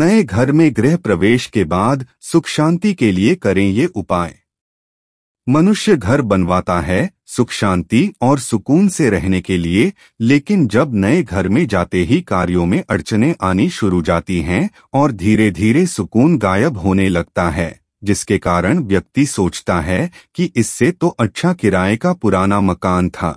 नए घर में गृह प्रवेश के बाद सुख शांति के लिए करें ये उपाय मनुष्य घर बनवाता है सुख शांति और सुकून से रहने के लिए लेकिन जब नए घर में जाते ही कार्यों में अड़चने आनी शुरू जाती हैं और धीरे धीरे सुकून गायब होने लगता है जिसके कारण व्यक्ति सोचता है कि इससे तो अच्छा किराए का पुराना मकान था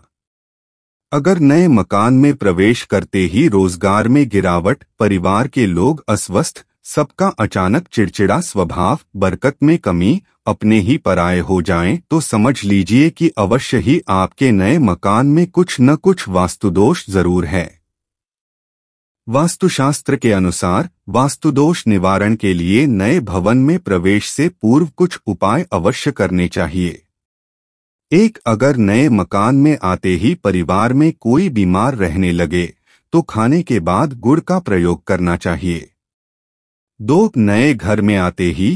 अगर नए मकान में प्रवेश करते ही रोजगार में गिरावट परिवार के लोग अस्वस्थ सबका अचानक चिड़चिड़ा स्वभाव बरकत में कमी अपने ही पराये हो जाएं तो समझ लीजिए कि अवश्य ही आपके नए मकान में कुछ न कुछ वास्तुदोष जरूर है वास्तुशास्त्र के अनुसार वास्तुदोष निवारण के लिए नए भवन में प्रवेश से पूर्व कुछ उपाय अवश्य करने चाहिए एक अगर नए मकान में आते ही परिवार में कोई बीमार रहने लगे तो खाने के बाद गुड़ का प्रयोग करना चाहिए दो नए घर में आते ही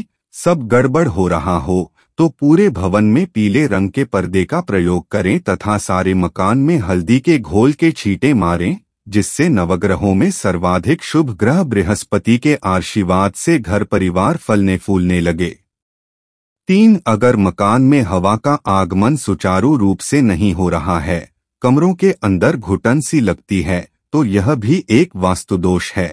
सब गड़बड़ हो रहा हो तो पूरे भवन में पीले रंग के पर्दे का प्रयोग करें तथा सारे मकान में हल्दी के घोल के छींटे मारें जिससे नवग्रहों में सर्वाधिक शुभ ग्रह बृहस्पति के आशीर्वाद से घर परिवार फलने फूलने लगे तीन अगर मकान में हवा का आगमन सुचारू रूप से नहीं हो रहा है कमरों के अंदर घुटन सी लगती है तो यह भी एक वास्तुदोष है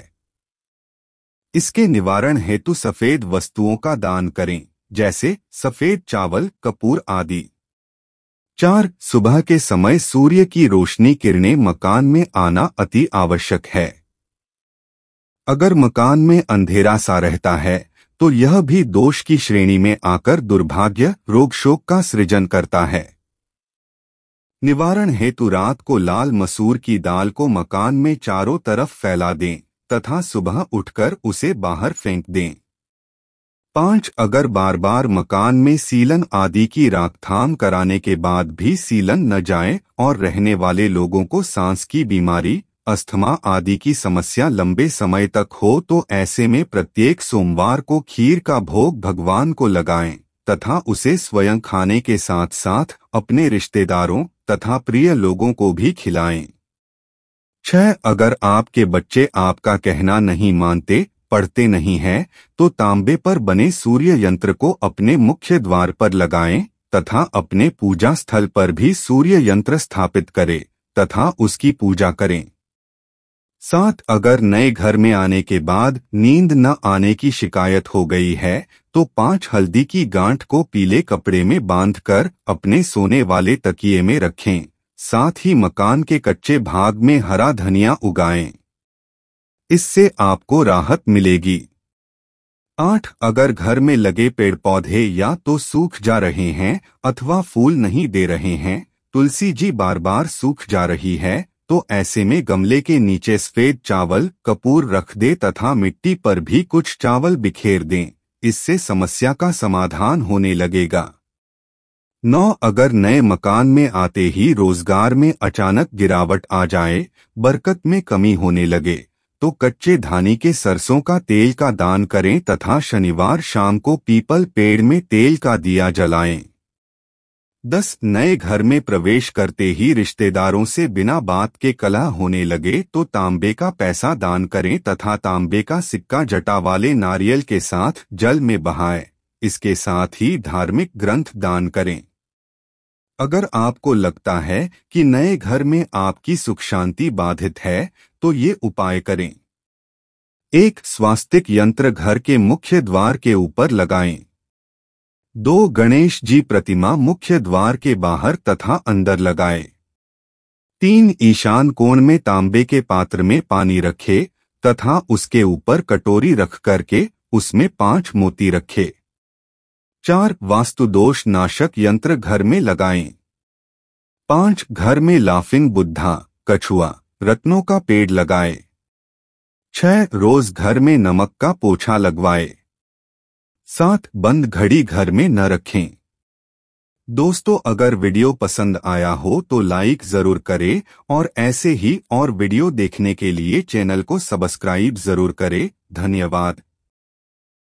इसके निवारण हेतु सफेद वस्तुओं का दान करें जैसे सफेद चावल कपूर आदि चार सुबह के समय सूर्य की रोशनी किरणें मकान में आना अति आवश्यक है अगर मकान में अंधेरा सा रहता है तो यह भी दोष की श्रेणी में आकर दुर्भाग्य रोग शोक का सृजन करता है निवारण हेतु रात को लाल मसूर की दाल को मकान में चारों तरफ फैला दें तथा सुबह उठकर उसे बाहर फेंक दें पांच अगर बार बार मकान में सीलन आदि की रोकथाम कराने के बाद भी सीलन न जाए और रहने वाले लोगों को सांस की बीमारी अस्थमा आदि की समस्या लंबे समय तक हो तो ऐसे में प्रत्येक सोमवार को खीर का भोग भगवान को लगाएं तथा उसे स्वयं खाने के साथ साथ अपने रिश्तेदारों तथा प्रिय लोगों को भी खिलाएं छह अगर आपके बच्चे आपका कहना नहीं मानते पढ़ते नहीं हैं तो तांबे पर बने सूर्य यंत्र को अपने मुख्य द्वार पर लगाएं तथा अपने पूजा स्थल पर भी सूर्य यंत्र स्थापित करें तथा उसकी पूजा करें साथ अगर नए घर में आने के बाद नींद न आने की शिकायत हो गई है तो पांच हल्दी की गांठ को पीले कपड़े में बांधकर अपने सोने वाले तकिए में रखें साथ ही मकान के कच्चे भाग में हरा धनिया उगाएं। इससे आपको राहत मिलेगी आठ अगर घर में लगे पेड़ पौधे या तो सूख जा रहे हैं अथवा फूल नहीं दे रहे हैं तुलसी जी बार बार सूख जा रही है तो ऐसे में गमले के नीचे सफेद चावल कपूर रख दे तथा मिट्टी पर भी कुछ चावल बिखेर दें इससे समस्या का समाधान होने लगेगा नौ अगर नए मकान में आते ही रोजगार में अचानक गिरावट आ जाए बरकत में कमी होने लगे तो कच्चे धानी के सरसों का तेल का दान करें तथा शनिवार शाम को पीपल पेड़ में तेल का दिया जलाएं। दस नए घर में प्रवेश करते ही रिश्तेदारों से बिना बात के कला होने लगे तो तांबे का पैसा दान करें तथा तांबे का सिक्का जटा वाले नारियल के साथ जल में बहाएं इसके साथ ही धार्मिक ग्रंथ दान करें अगर आपको लगता है कि नए घर में आपकी सुख शांति बाधित है तो ये उपाय करें एक स्वास्तिक यंत्र घर के मुख्य द्वार के ऊपर लगाएं दो गणेश जी प्रतिमा मुख्य द्वार के बाहर तथा अंदर लगाए तीन ईशान कोण में तांबे के पात्र में पानी रखे तथा उसके ऊपर कटोरी रख करके उसमें पांच मोती रखे चार वास्तुदोष नाशक यंत्र घर में लगाएं। पांच घर में लाफिंग बुद्धा कछुआ रत्नों का पेड़ लगाए छह रोज घर में नमक का पोछा लगवाए साथ बंद घड़ी घर में न रखें दोस्तों अगर वीडियो पसंद आया हो तो लाइक जरूर करें और ऐसे ही और वीडियो देखने के लिए चैनल को सब्सक्राइब जरूर करें धन्यवाद